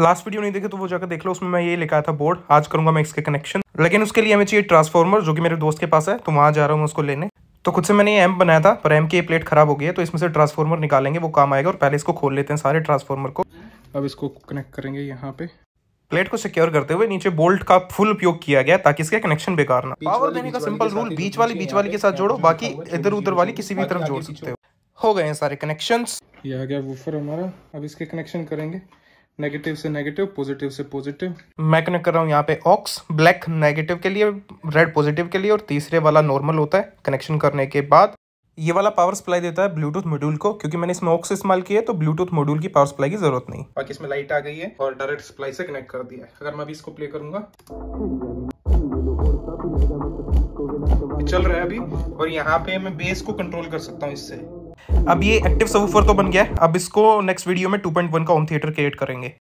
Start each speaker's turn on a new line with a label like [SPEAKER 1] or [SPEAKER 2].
[SPEAKER 1] last video नहीं देखे तो वो जाकर देख लो उसमें मैं ये लिखा था बोर्ड आज करूंगा मैं इसके कनेक्शन लेकिन उसके लिए हमें चाहिए ट्रांसफॉर्मर जो कि मेरे दोस्त के पास है तो वहां जा रहा हूँ मैं उसको लेने तो खुद से मैंने ये एम बनाया था पर एम की ये प्लेट खराब हो गई है तो इसमें से ट्रांसफॉर्मर निकालेंगे वो काम आएगा और पहले इसको खोल लेते हैं सारे ट्रांसफॉर्मर को अब इसको कनेक्ट करेंगे यहाँ पे प्लेट को सिक्योर करते हुए नीचे बोल्ट का फुल उपयोग किया गया ताकि इसका कनेक्शन बेकार
[SPEAKER 2] ना पावर देने का सिंपल रूल बीच वाली बीच वाली के साथ जोड़ो बाकी इधर उधर वाली किसी भी तरफ जोड़ सकते
[SPEAKER 1] हो गए हैं सारे कनेक्शन ये आ गया वूफर हमारा अब इसके कनेक्शन करेंगे नेगेटिव से नेगेटिव पॉजिटिव से पॉजिटिव मैं कनेक्ट कर रहा हूँ यहाँ पे ऑक्स ब्लैक नेगेटिव के लिए रेड पॉजिटिव के लिए और तीसरे वाला नॉर्मल होता है कनेक्शन करने के बाद ये वाला पावर सप्लाई देता है ब्लूटूथ मॉड्यूल को क्योंकि मैंने इसमें ऑक्स इस्तेमाल किया है तो ब्लूटूथ मॉड्यूल की पावर सप्लाई की जरूरत नहीं बाकी इसमें लाइट आ गई है और डायरेक्ट सप्लाई से कनेक्ट कर दिया है अगर मैं अभी इसको प्ले करूंगा चल रहा है अभी और यहाँ पे मैं बेस को कंट्रोल कर सकता हूँ इससे अब ये एक्टिव सबूफर तो बन गया है अब इसको नेक्स्ट वीडियो में 2.1 का होम थिएटर क्रिएट करेंगे